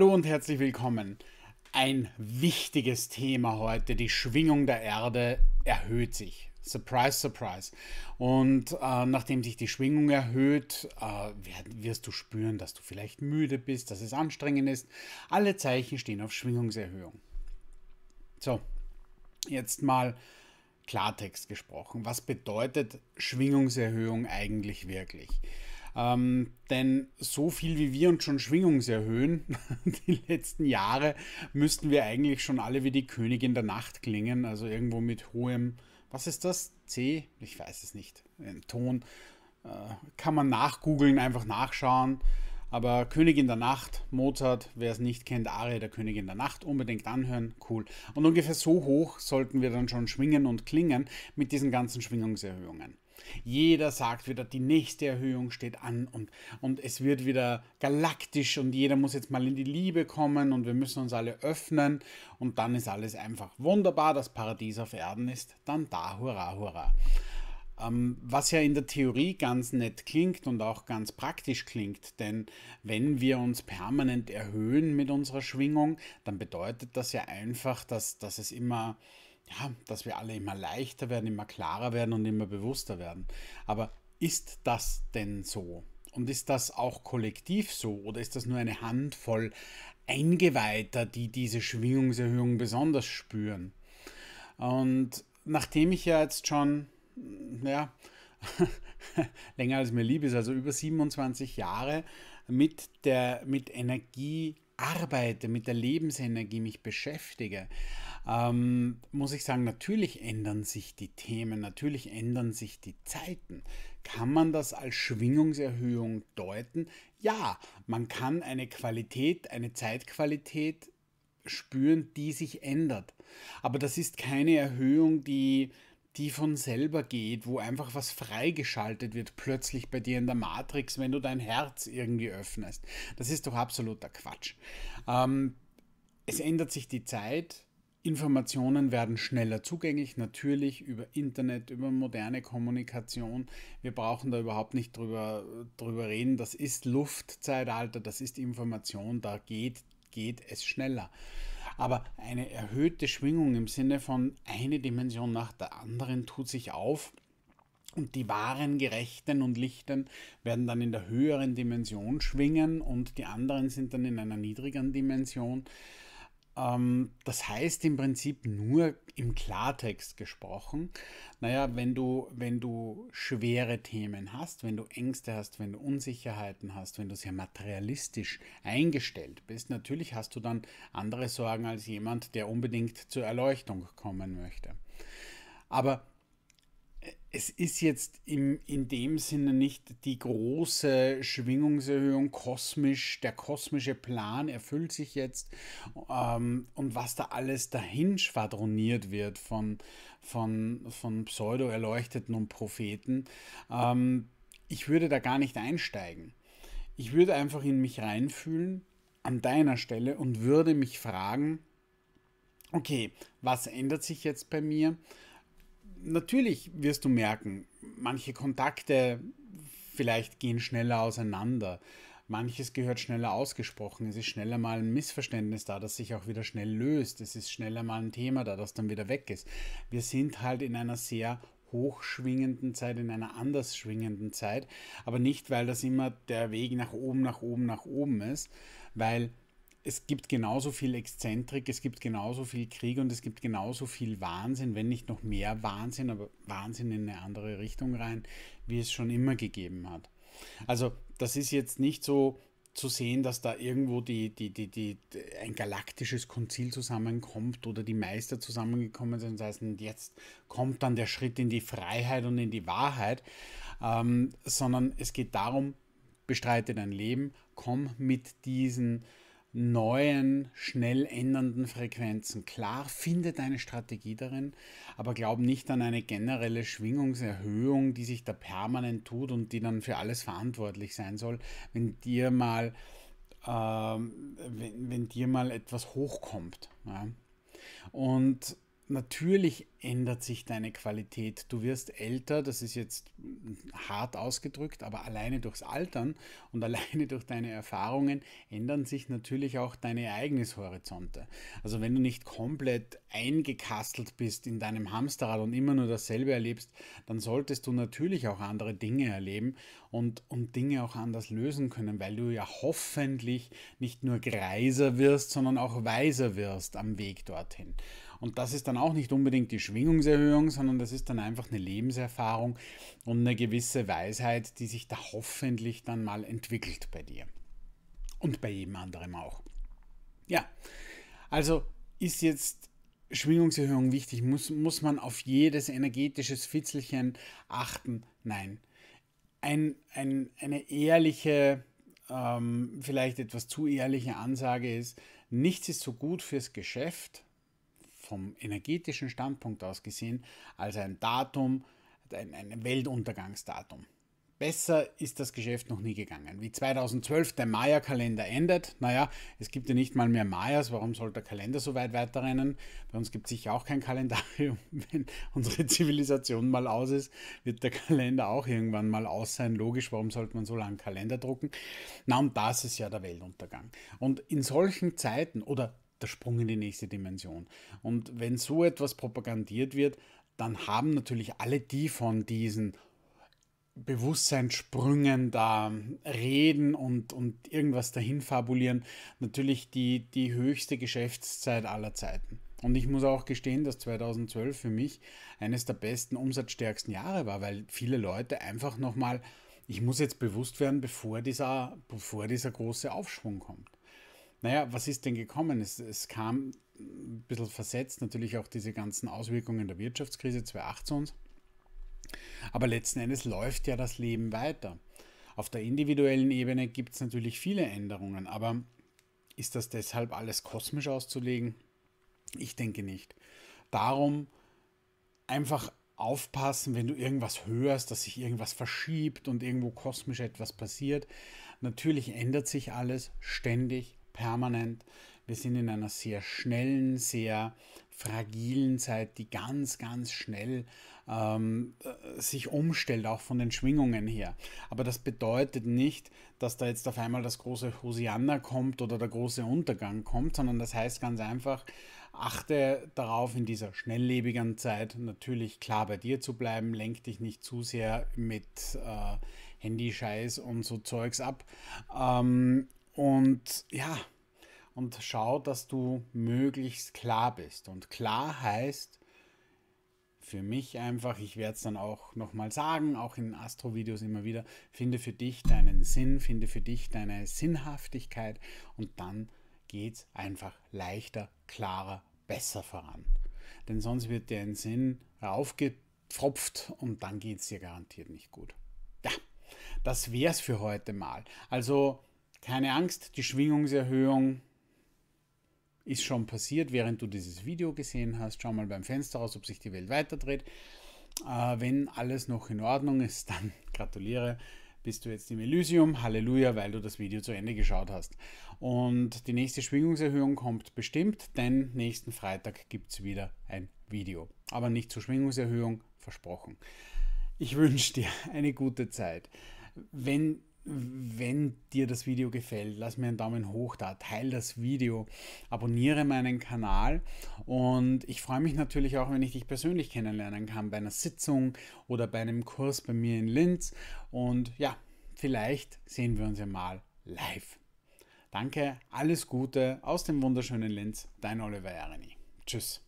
Hallo und herzlich willkommen. Ein wichtiges Thema heute, die Schwingung der Erde erhöht sich. Surprise, surprise. Und äh, nachdem sich die Schwingung erhöht, äh, wirst du spüren, dass du vielleicht müde bist, dass es anstrengend ist. Alle Zeichen stehen auf Schwingungserhöhung. So, jetzt mal Klartext gesprochen. Was bedeutet Schwingungserhöhung eigentlich wirklich? Ähm, denn so viel wie wir uns schon schwingungserhöhen, die letzten Jahre, müssten wir eigentlich schon alle wie die Königin der Nacht klingen. Also irgendwo mit hohem, was ist das? C? Ich weiß es nicht. Ein Ton. Äh, kann man nachgoogeln, einfach nachschauen. Aber Königin der Nacht, Mozart, wer es nicht kennt, Arie der Königin der Nacht, unbedingt anhören, cool. Und ungefähr so hoch sollten wir dann schon schwingen und klingen mit diesen ganzen Schwingungserhöhungen. Jeder sagt wieder, die nächste Erhöhung steht an und, und es wird wieder galaktisch und jeder muss jetzt mal in die Liebe kommen und wir müssen uns alle öffnen und dann ist alles einfach wunderbar. Das Paradies auf Erden ist dann da. Hurra, hurra. Ähm, was ja in der Theorie ganz nett klingt und auch ganz praktisch klingt, denn wenn wir uns permanent erhöhen mit unserer Schwingung, dann bedeutet das ja einfach, dass, dass es immer ja, dass wir alle immer leichter werden, immer klarer werden und immer bewusster werden. Aber ist das denn so? Und ist das auch kollektiv so oder ist das nur eine Handvoll Eingeweihter, die diese Schwingungserhöhung besonders spüren? Und nachdem ich ja jetzt schon, ja, länger als mir lieb ist, also über 27 Jahre mit der mit Energie arbeite, mit der Lebensenergie mich beschäftige, ähm, muss ich sagen, natürlich ändern sich die Themen, natürlich ändern sich die Zeiten. Kann man das als Schwingungserhöhung deuten? Ja, man kann eine Qualität, eine Zeitqualität spüren, die sich ändert. Aber das ist keine Erhöhung, die die von selber geht, wo einfach was freigeschaltet wird, plötzlich bei dir in der Matrix, wenn du dein Herz irgendwie öffnest. Das ist doch absoluter Quatsch. Ähm, es ändert sich die Zeit, Informationen werden schneller zugänglich, natürlich über Internet, über moderne Kommunikation. Wir brauchen da überhaupt nicht drüber, drüber reden. Das ist Luftzeitalter, das ist Information, da geht, geht es schneller. Aber eine erhöhte Schwingung im Sinne von eine Dimension nach der anderen tut sich auf. Und die wahren Gerechten und Lichten werden dann in der höheren Dimension schwingen und die anderen sind dann in einer niedrigeren Dimension. Ähm, das heißt im Prinzip nur im Klartext gesprochen, naja, wenn du, wenn du schwere Themen hast, wenn du Ängste hast, wenn du Unsicherheiten hast, wenn du sehr materialistisch eingestellt bist, natürlich hast du dann andere Sorgen als jemand, der unbedingt zur Erleuchtung kommen möchte. Aber es ist jetzt im, in dem Sinne nicht die große Schwingungserhöhung kosmisch, der kosmische Plan erfüllt sich jetzt ähm, und was da alles dahin schwadroniert wird von, von, von Pseudo-Erleuchteten und Propheten. Ähm, ich würde da gar nicht einsteigen. Ich würde einfach in mich reinfühlen an deiner Stelle und würde mich fragen, okay, was ändert sich jetzt bei mir? natürlich wirst du merken, manche Kontakte vielleicht gehen schneller auseinander. Manches gehört schneller ausgesprochen, es ist schneller mal ein Missverständnis da, das sich auch wieder schnell löst, es ist schneller mal ein Thema da, das dann wieder weg ist. Wir sind halt in einer sehr hochschwingenden Zeit, in einer anders schwingenden Zeit, aber nicht, weil das immer der Weg nach oben, nach oben, nach oben ist, weil es gibt genauso viel Exzentrik, es gibt genauso viel Krieg und es gibt genauso viel Wahnsinn, wenn nicht noch mehr Wahnsinn, aber Wahnsinn in eine andere Richtung rein, wie es schon immer gegeben hat. Also das ist jetzt nicht so zu sehen, dass da irgendwo die, die, die, die, ein galaktisches Konzil zusammenkommt oder die Meister zusammengekommen sind. Das heißt, jetzt kommt dann der Schritt in die Freiheit und in die Wahrheit, ähm, sondern es geht darum, bestreite dein Leben, komm mit diesen äh, neuen, schnell ändernden Frequenzen. Klar, finde deine Strategie darin, aber glaub nicht an eine generelle Schwingungserhöhung, die sich da permanent tut und die dann für alles verantwortlich sein soll, wenn dir mal, äh, wenn, wenn dir mal etwas hochkommt. Ja? Und natürlich ändert sich deine Qualität. Du wirst älter, das ist jetzt hart ausgedrückt, aber alleine durchs Altern und alleine durch deine Erfahrungen ändern sich natürlich auch deine Ereignishorizonte. Also wenn du nicht komplett eingekastelt bist in deinem Hamsterrad und immer nur dasselbe erlebst, dann solltest du natürlich auch andere Dinge erleben und, und Dinge auch anders lösen können, weil du ja hoffentlich nicht nur greiser wirst, sondern auch weiser wirst am Weg dorthin. Und das ist dann auch nicht unbedingt die Schwingungserhöhung, sondern das ist dann einfach eine Lebenserfahrung und eine gewisse Weisheit, die sich da hoffentlich dann mal entwickelt bei dir. Und bei jedem anderen auch. Ja, also ist jetzt Schwingungserhöhung wichtig? Muss, muss man auf jedes energetische Fitzelchen achten? Nein. Ein, ein, eine ehrliche, ähm, vielleicht etwas zu ehrliche Ansage ist, nichts ist so gut fürs Geschäft vom energetischen Standpunkt aus gesehen als ein Datum, ein, ein Weltuntergangsdatum. Besser ist das Geschäft noch nie gegangen. Wie 2012 der Maya-Kalender endet, naja, es gibt ja nicht mal mehr Mayas, warum soll der Kalender so weit weiterrennen? Bei uns gibt es sicher auch kein Kalendarium. Wenn unsere Zivilisation mal aus ist, wird der Kalender auch irgendwann mal aus sein. Logisch, warum sollte man so lange Kalender drucken? Na, und das ist ja der Weltuntergang. Und in solchen Zeiten oder der Sprung in die nächste Dimension. Und wenn so etwas propagandiert wird, dann haben natürlich alle die von diesen Bewusstseinssprüngen da ähm, reden und, und irgendwas dahin fabulieren, natürlich die, die höchste Geschäftszeit aller Zeiten. Und ich muss auch gestehen, dass 2012 für mich eines der besten, umsatzstärksten Jahre war, weil viele Leute einfach nochmal, ich muss jetzt bewusst werden, bevor dieser, bevor dieser große Aufschwung kommt. Naja, was ist denn gekommen? Es, es kam ein bisschen versetzt natürlich auch diese ganzen Auswirkungen der Wirtschaftskrise 2008 zu uns. Aber letzten Endes läuft ja das Leben weiter. Auf der individuellen Ebene gibt es natürlich viele Änderungen, aber ist das deshalb alles kosmisch auszulegen? Ich denke nicht. Darum einfach aufpassen, wenn du irgendwas hörst, dass sich irgendwas verschiebt und irgendwo kosmisch etwas passiert. Natürlich ändert sich alles ständig permanent. Wir sind in einer sehr schnellen, sehr fragilen Zeit, die ganz, ganz schnell ähm, äh, sich umstellt, auch von den Schwingungen her. Aber das bedeutet nicht, dass da jetzt auf einmal das große Hosianna kommt oder der große Untergang kommt, sondern das heißt ganz einfach, achte darauf, in dieser schnelllebigen Zeit natürlich klar bei dir zu bleiben, lenk dich nicht zu sehr mit äh, Handyscheiß und so Zeugs ab. Ähm, und ja, und schau, dass du möglichst klar bist. Und klar heißt für mich einfach, ich werde es dann auch nochmal sagen, auch in Astro-Videos immer wieder, finde für dich deinen Sinn, finde für dich deine Sinnhaftigkeit und dann geht es einfach leichter, klarer, besser voran. Denn sonst wird dir ein Sinn raufgepfropft und dann geht es dir garantiert nicht gut. Ja, das wäre es für heute mal. Also keine Angst, die Schwingungserhöhung ist schon passiert, während du dieses Video gesehen hast. Schau mal beim Fenster raus, ob sich die Welt weiterdreht. Äh, wenn alles noch in Ordnung ist, dann gratuliere, bist du jetzt im Elysium. Halleluja, weil du das Video zu Ende geschaut hast. Und die nächste Schwingungserhöhung kommt bestimmt, denn nächsten Freitag gibt es wieder ein Video. Aber nicht zur Schwingungserhöhung, versprochen. Ich wünsche dir eine gute Zeit. Wenn wenn dir das Video gefällt, lass mir einen Daumen hoch da, teile das Video, abonniere meinen Kanal und ich freue mich natürlich auch, wenn ich dich persönlich kennenlernen kann bei einer Sitzung oder bei einem Kurs bei mir in Linz und ja, vielleicht sehen wir uns ja mal live. Danke, alles Gute aus dem wunderschönen Linz, dein Oliver Jareni. Tschüss.